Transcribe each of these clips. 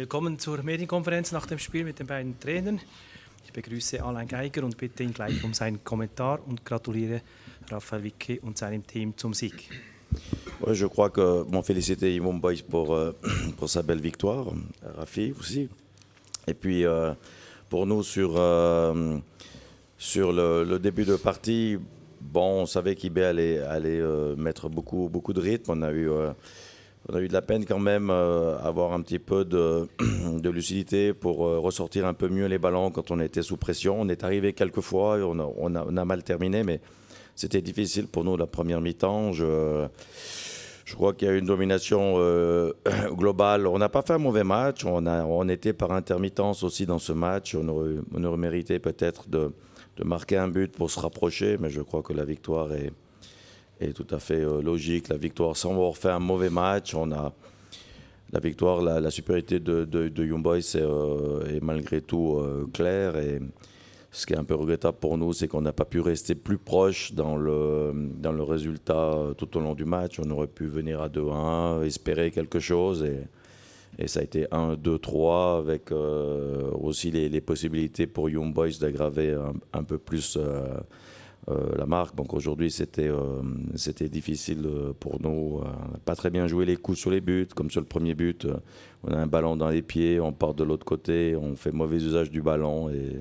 Willkommen zur Medienkonferenz nach dem Spiel mit den beiden Trainern. Ich begrüße Alain Geiger und bitte ihn gleich um seinen Kommentar und gratuliere Raphael Wicke und seinem Team zum Sieg. Oui, je crois que mon félicité Yvon Boys pour, euh, pour sa belle victoire, Rafi aussi. Et puis euh, pour nous sur, euh, sur le, le, début de partie, bon, on savait qu'IB allait, allait euh, mettre beaucoup, beaucoup de rythme. On a eu euh, on a eu de la peine quand même euh, à avoir un petit peu de, lucidité pour euh, ressortir un peu mieux les ballons quand on était sous pression. On est arrivé quelques fois, on a, on a, mal terminé, mais c'était difficile pour nous la première mi-temps. Je, crois qu'il y a eu une domination euh, globale. On n'a pas fait un mauvais match, on, on était par intermittence aussi dans ce match. On aurait, mérité peut-être de marquer un but pour se rapprocher, mais je crois que la victoire est est tout à fait euh, logique. La victoire, sans avoir fait un mauvais match, on a la victoire, la, supériorité de, de, Young Boys est, euh, malgré tout euh, claire. Et ce qui est un peu regrettable pour nous, c'est qu'on n'a pas pu rester plus proche dans le, dans le résultat tout au long du match. On aurait pu venir à 2-1, espérer quelque chose. Et, et ça a été 1, 2, 3, avec aussi les, possibilités pour Young Boys d'aggraver un, peu plus euh, la marque. Donc aujourd'hui, c'était euh, c'était difficile euh, pour nous. On n'a pas très bien joué les coups sur les buts, comme sur le premier but. on a un ballon dans les pieds, on part de l'autre côté, on fait mauvais usage du ballon et,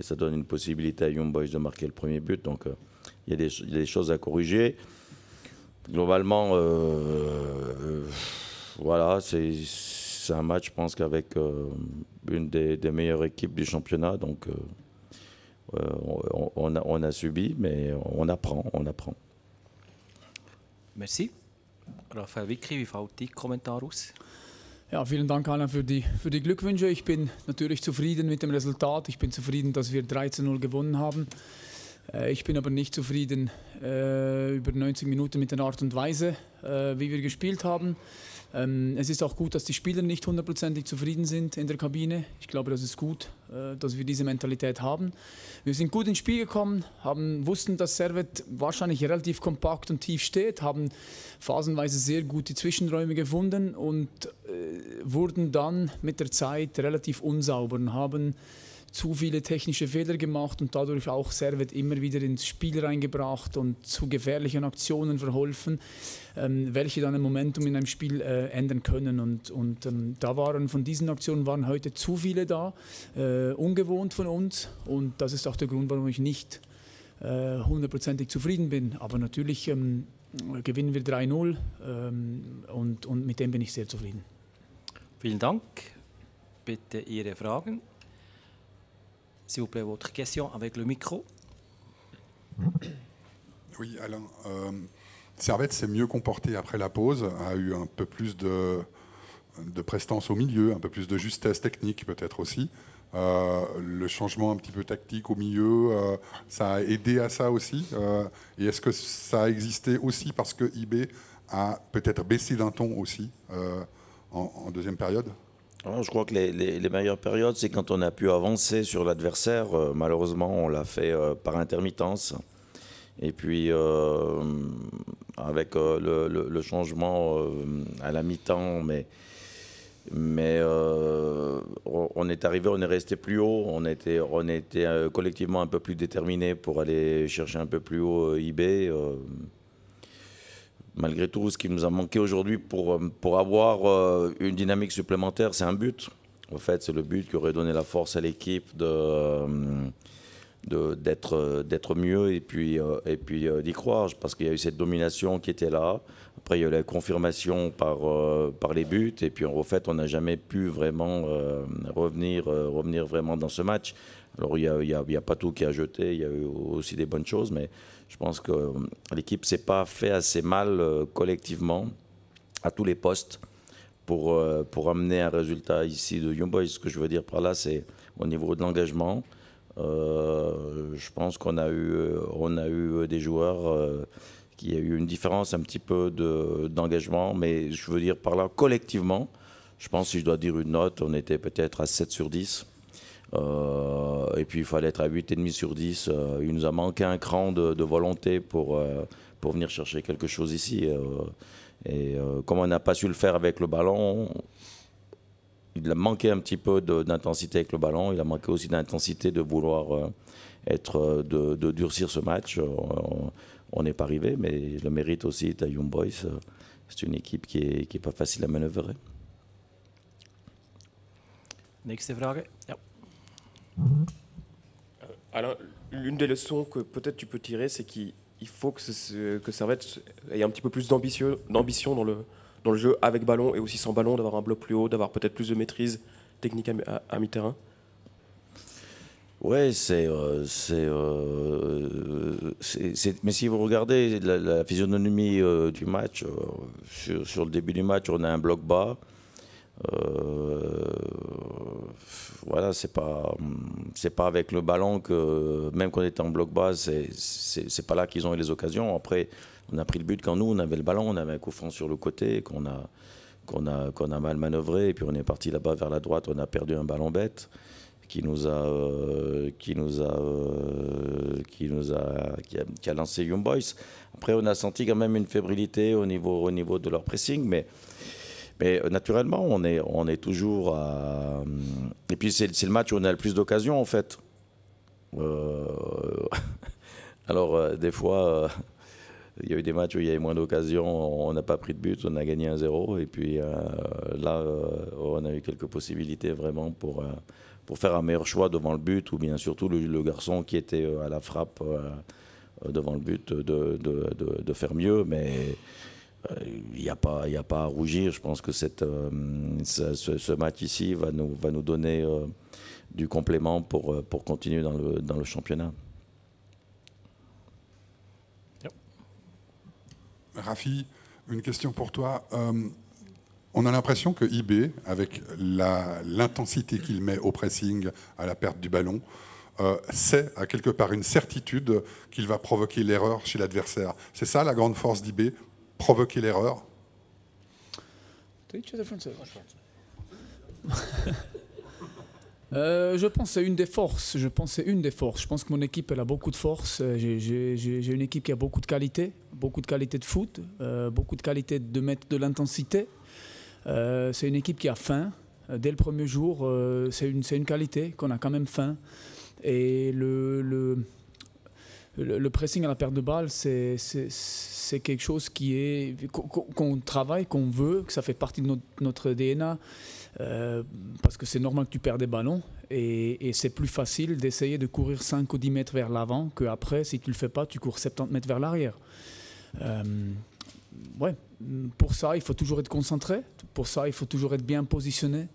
ça donne une possibilité à Young Boys de marquer le premier but. Donc il y, a des, choses à corriger. Globalement, voilà, c'est un match, je pense, qu'avec une des, meilleures équipes du championnat. Donc. Euh, on, on, a, on, a, subi, mais on apprend, on apprend. Merci. Raphael Wicki, wie fällt dein Kommentar aus? Ja, vielen Dank, Alain, für die, für die Glückwünsche. Ich bin natürlich zufrieden mit dem Resultat. Ich bin zufrieden, dass wir 13-0 gewonnen haben. Äh, ich bin aber nicht zufrieden äh, über 90 Minuten mit der Art und Weise, äh, wie wir gespielt haben. Ähm, es ist auch gut, dass die Spieler nicht hundertprozentig zufrieden sind in der Kabine. Ich glaube, das ist gut, äh, dass wir diese Mentalität haben. Wir sind gut ins Spiel gekommen, haben, wussten, dass Servet wahrscheinlich relativ kompakt und tief steht, haben phasenweise sehr gute Zwischenräume gefunden und äh, wurden dann mit der Zeit relativ unsauber und haben zu viele technische Fehler gemacht und dadurch auch Servet immer wieder ins Spiel reingebracht und zu gefährlichen Aktionen verholfen, ähm, welche dann ein Momentum in einem Spiel äh, ändern können. Und, und ähm, da waren von diesen Aktionen waren heute zu viele da, äh, ungewohnt von uns. Und das ist auch der Grund, warum ich nicht äh, hundertprozentig zufrieden bin. Aber natürlich ähm, gewinnen wir 3-0 ähm, und, und mit dem bin ich sehr zufrieden. Vielen Dank. Bitte Ihre Fragen. S'il vous plaît, votre question avec le micro. Oui, Alain. Euh, Servette s'est mieux comporté après la pause, a eu un peu plus de, prestance au milieu, un peu plus de justesse technique peut-être aussi. Euh, le changement un petit peu tactique au milieu, euh, ça a aidé à ça aussi. et est-ce que ça a existé aussi parce que IB a peut-être baissé d'un ton aussi en deuxième période Hein, je crois que les, meilleures périodes, c'est quand on a pu avancer sur l'adversaire. Euh, malheureusement, on l'a fait euh, par intermittence. Et puis, euh, avec le, changement à la mi-temps, mais, mais on est arrivé, on est resté plus haut, on était, on était collectivement un peu plus déterminés pour aller chercher un peu plus haut eBay malgré tout, ce qui nous a manqué aujourd'hui pour, euh, avoir euh, une dynamique supplémentaire, c'est un but. En fait, c'est le but qui aurait donné la force à l'équipe de euh, d'être mieux et puis et puis d'y croire parce qu'il y a eu cette domination qui était là après il y a eu la confirmation par par les buts et puis en fait on n'a jamais pu vraiment revenir revenir vraiment dans ce match alors, il n'y a, pas tout qui a jeté, il y a eu aussi des bonnes choses, mais je pense que euh, l'équipe s'est pas fait assez mal euh, collectivement à tous les postes pour, euh, pour amener un résultat ici de Young Boys. Ce que je veux dire par là, c'est au niveau de l'engagement. je pense qu'on a eu, a eu des joueurs qui ont eu une différence un petit peu d'engagement, mais je veux dire par là collectivement. Je pense, si je dois dire une note, on était peut-être à 7 sur 10 et puis il fallait être à 8,5 sur 10. Euh, il nous a manqué un cran de, volonté pour, euh, pour venir chercher quelque chose ici. Euh, et comme on n'a pas su le faire avec le ballon, il a manqué un petit peu d'intensité avec le ballon. Il a manqué aussi d'intensité de vouloir être, de, durcir ce match. On n'est pas arrivé, mais le mérite aussi est à Young Boys. C'est une équipe qui n'est est pas facile à manœuvrer. Nächste Frage. Alors, l'une des leçons que peut-être tu peux tirer, c'est qu'il faut que, ce, que Servette ait un petit peu plus d'ambition dans le, jeu avec ballon et aussi sans ballon, d'avoir un bloc plus haut, d'avoir peut-être plus de maîtrise technique à, mi-terrain Ouais, euh, euh, c'est. mais si vous regardez la, physionomie euh, du match, sur, le début du match, on a un bloc bas. Euh, voilà, c'est pas c'est pas avec le ballon que même qu'on était en bloc bas, c'est pas là qu'ils ont eu les occasions. Après, on a pris le but quand nous on avait le ballon, on avait un coup franc sur le côté qu'on a qu'on a qu'on a mal manœuvré et puis on est parti là-bas vers la droite, on a perdu un ballon bête qui nous a euh, euh, qui nous a qui nous a lancé Young Boys. Après, on a senti quand même une fébrilité au niveau au niveau de leur pressing, mais mais euh, naturellement, on est, on est toujours. À... Euh, et puis, c'est le match où on a le plus d'occasions, en fait. Euh, alors, des fois, il y a eu des matchs où il y avait moins d'occasions, on n'a pas pris de but, on a gagné 1-0. Et puis là, on a eu quelques possibilités vraiment pour, pour faire un meilleur choix devant le but, ou bien surtout le, garçon qui était à la frappe devant le but de, de faire mieux. Mais il euh, n'y a, pas, a pas à rougir. Je pense que cette, euh, ce, match ici va nous, va nous donner euh, du complément pour, pour continuer dans le, dans le championnat. Rafi, une question pour toi. on a l'impression que IB, avec l'intensité qu'il met au pressing, à la perte du ballon, euh, c'est à quelque part une certitude qu'il va provoquer l'erreur chez l'adversaire. C'est ça la grande force d'IB provoquer l'erreur euh, je pense que c'est une des forces. Je pense une des forces. Je pense que mon équipe elle a beaucoup de force. Euh, j'ai une équipe qui a beaucoup de qualité, beaucoup de qualité de foot, euh, beaucoup de qualité de mettre de l'intensité. c'est une équipe qui a faim. Dès le premier jour, c'est une, une qualité qu'on a quand même faim. Et le le, pressing à la perte de balles, c'est, quelque chose qui est, qu'on travaille, qu'on veut, que ça fait partie de notre, DNA, euh, parce que c'est normal que tu perds des ballons. Et, c'est plus facile d'essayer de courir 5 ou 10 mètres vers l'avant qu'après, si tu ne le fais pas, tu cours 70 mètres vers l'arrière. Euh, pour ça, il faut toujours être concentré. Pour ça, il faut toujours être bien positionné.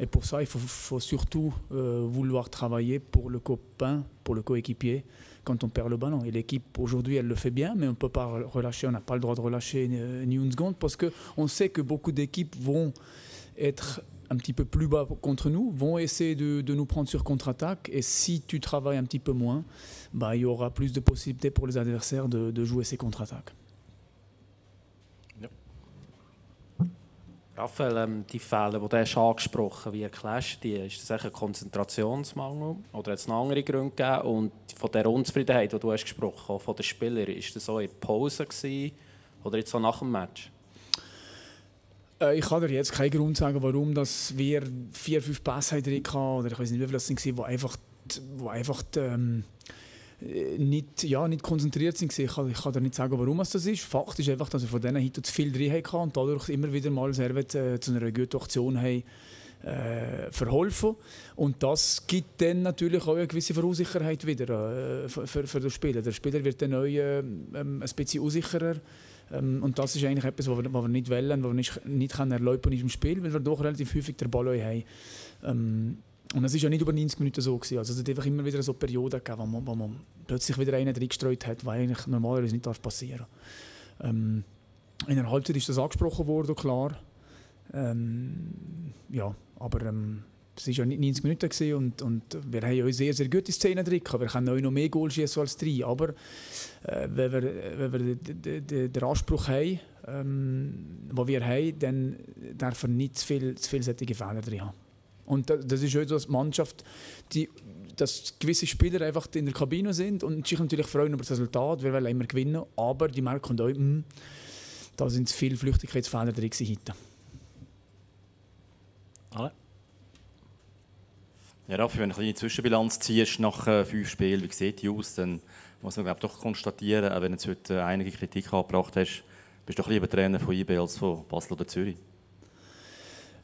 Et pour ça, il faut, surtout euh, vouloir travailler pour le copain, pour le coéquipier, quand on perd le ballon. Et l'équipe, aujourd'hui, elle le fait bien, mais on ne peut pas relâcher, on n'a pas le droit de relâcher ni une seconde, parce qu'on sait que beaucoup d'équipes vont être un petit peu plus bas contre nous, vont essayer de, nous prendre sur contre-attaque. Et si tu travailles un petit peu moins, bah, il y aura plus de possibilités pour les adversaires de jouer ces contre-attaques. Raphael, ähm, die Fälle, die du hast angesprochen wie erklärst du die? Ist das ein Konzentrationsmangel oder hat es noch andere Gründe gegeben? Und von der Unzufriedenheit, die du hast gesprochen hast, von den Spielern, ist das auch in Pause gewesen, oder jetzt auch nach dem Match? Äh, ich kann dir jetzt keinen Grund sagen, warum dass wir vier, fünf Pässe drin hatten oder ich weiß nicht, wie viele das waren, wo einfach, wo einfach die, ähm, äh, nicht, ja, nicht konzentriert sind. Ich kann, ich kann dir nicht sagen, warum es das ist. Fakt ist einfach, dass wir von diesen Hits zu viel drin hatten und dadurch immer wieder mal Servet äh, zu einer guten Aktion haben äh, verholfen. Und das gibt dann natürlich auch eine gewisse Verunsicherheit wieder äh, für, für den Spieler. Der Spieler wird dann auch äh, ähm, ein bisschen unsicherer. Ähm, und das ist eigentlich etwas, was wir, was wir nicht wollen, was wir nicht, nicht können erläutern in unserem Spiel, weil wir doch relativ häufig den Ball haben. Ähm, und es war ja nicht über 90 Minuten so. Gewesen. Also es hat einfach immer wieder so Perioden gegeben, wo man, wo man plötzlich wieder einen reingestreut hat, was eigentlich normalerweise nicht passieren darf. Ähm, in der Halbzeit ist das angesprochen worden, klar. Ähm, ja, aber ähm, es war ja nicht 90 Minuten und, und wir haben ja sehr, sehr gute Szenen drin. Wir können auch noch mehr Goal schießen als drei. Aber äh, wenn wir, wenn wir den, Anspruch haben, ähm, den wir haben, dann dürfen wir nicht zu viele, zu viele solche Fehler drin haben. Und das ist auch so, dass die Mannschaft, die, dass gewisse Spieler einfach in der Kabine sind und sich natürlich freuen über das Resultat, wir wollen immer gewinnen, aber die merken auch, mh, hm, da sind viele Flüchtigkeitsfehler drin heute. Alle? Ja, Raffi, wenn du eine kleine Zwischenbilanz ziehst nach äh, fünf Spielen, wie sieht die aus? Dann muss man glaube doch konstatieren, auch wenn du heute einige Kritik angebracht hast, bist du doch lieber Trainer von IB als von Basel oder Zürich.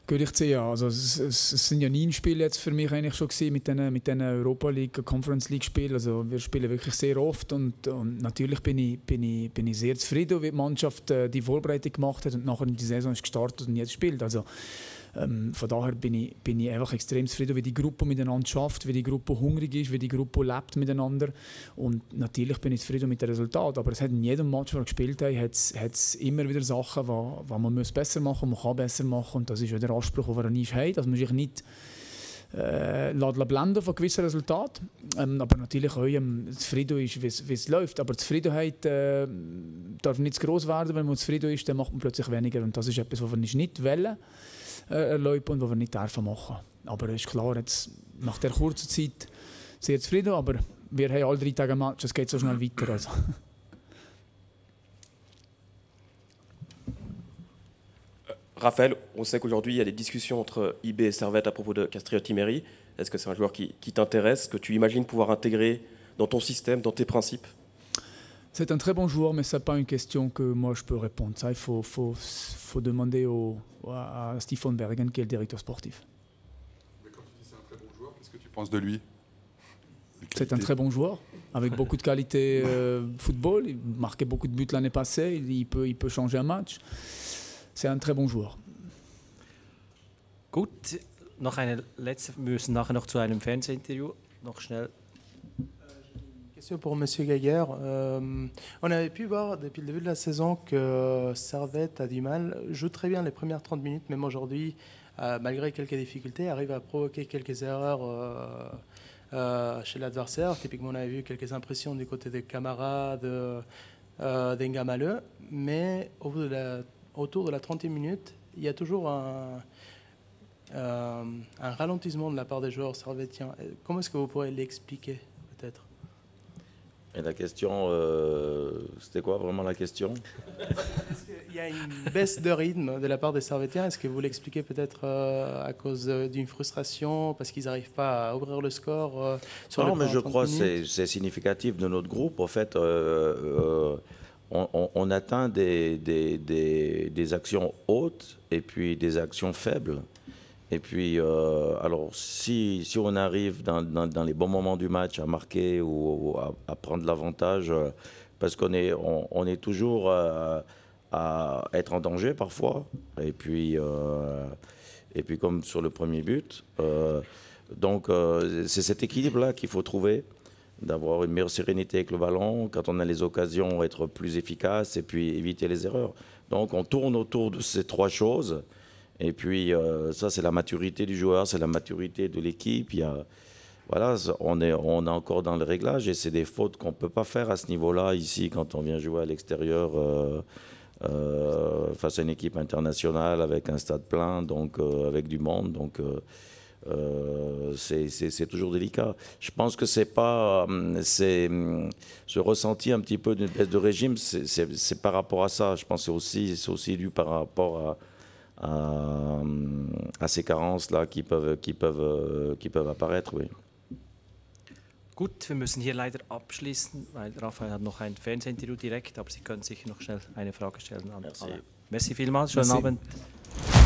Gehöre ich zu, ja. Also es, es, es, sind ja neun Spiele jetzt für mich eigentlich schon gewesen mit diesen mit den Europa League, Conference League Spielen. Also wir spielen wirklich sehr oft und, und, natürlich bin ich, bin, ich, bin ich sehr zufrieden, wie die Mannschaft äh, die Vorbereitung gemacht hat und nachher in die Saison ist gestartet und jetzt spielt. Also ähm, von daher bin ich, bin ich einfach extrem zufrieden, wie die Gruppe miteinander schafft, wie die Gruppe hungrig ist, wie die Gruppe lebt miteinander. Und natürlich bin ich zufrieden mit dem Resultat. Aber es hat in jedem Match, den wir gespielt haben, hat's, immer wieder Sachen, die man muss besser machen muss, man kann besser machen. Und das ist ja der Anspruch, den wir nicht haben, dass man sich nicht äh, blenden von gewissen Resultaten. Ähm, aber natürlich auch ähm, zufrieden ist, wie es läuft. Aber Zufriedenheit äh, darf nicht zu groß werden. Wenn man zufrieden ist, dann macht man plötzlich weniger. Und das ist etwas, was wir nicht wollen. ein äh, äh, Leutbund, den wir nicht machen dürfen. Aber ist klar, jetzt, nach der kurzen Zeit sehr zufrieden, aber wir haben alle drei Tage ein Match, es geht so schnell weiter. Also. Äh, Raphaël, on sait qu'aujourd'hui, il y a des discussions entre IB et Servette à propos de Castrioti-Meri. Est-ce que c'est un joueur qui, qui t'intéresse, que tu imagines pouvoir intégrer dans ton système, dans tes principes c'est un très bon joueur, mais ce n'est pas une question que moi je peux répondre. Ça, il faut, faut, faut demander au, à Stephen Bergen, qui est le directeur sportif. Mais quand tu dis c'est un très bon joueur, qu'est-ce que tu penses de lui C'est un très bon joueur, avec beaucoup de qualité euh, football. Il marquait beaucoup de buts l'année passée, il, peut, il peut changer un match. C'est un très bon Joueur. Gut, noch eine letzte. müssen nachher noch zu einem Fernsehinterview. Noch schnell pour Monsieur Gaillard. Euh, on avait pu voir depuis le début de la saison que Servette a du mal. Joue très bien les premières 30 minutes, même aujourd'hui, euh, malgré quelques difficultés, arrive à provoquer quelques erreurs euh, chez l'adversaire. Typiquement, on avait vu quelques impressions du côté des camarades d'Engamaleux. Mais autour de la 30e minute, il y a toujours un. ralentissement de la part des joueurs servétiens. Comment est-ce que vous pourrez l'expliquer, peut-être et la question, euh, c'était quoi vraiment la question Il y a une baisse de rythme de la part des Servétiens. Est-ce que vous l'expliquez peut-être euh, à cause euh, d'une frustration parce qu'ils n'arrivent pas à ouvrir le score Non, mais je crois que c'est significatif de notre groupe. En fait, on, atteint des actions hautes et puis des actions faibles. Et puis, euh, alors, si, si on arrive dans, dans, les bons moments du match à marquer ou, à, prendre l'avantage, euh, parce qu'on est, on, est toujours euh, à être en danger parfois. Et puis, et puis comme sur le premier but. donc, c'est cet équilibre-là qu'il faut trouver, d'avoir une meilleure sérénité avec le ballon, quand on a les occasions, être plus efficace et puis éviter les erreurs. Donc, on tourne autour de ces trois choses. Et puis, euh, ça, c'est la maturité du joueur, c'est la maturité de l'équipe. Il y a, voilà, on est, on est encore dans le réglage et c'est des fautes qu'on ne peut pas faire à ce niveau-là, ici, quand on vient jouer à l'extérieur, euh, euh, face à une équipe internationale, avec un stade plein, donc avec du monde. Donc. c'est toujours délicat. Je pense que c'est pas. Hum, hum, ce ressenti un petit peu d'une baisse de régime, c'est par rapport à ça. Je pense que c'est aussi, aussi dû par rapport à, Euh, à, ces carences-là qui peuvent, qui, peuvent, euh, qui peuvent apparaître. Oui. Gut, wir müssen hier leider abschließen, weil Raphael hat noch ein Fernsehinterview direkt, aber Sie können sicher noch schnell eine Frage stellen an Merci. alle. Merci vielmals, schönen Merci. Abend.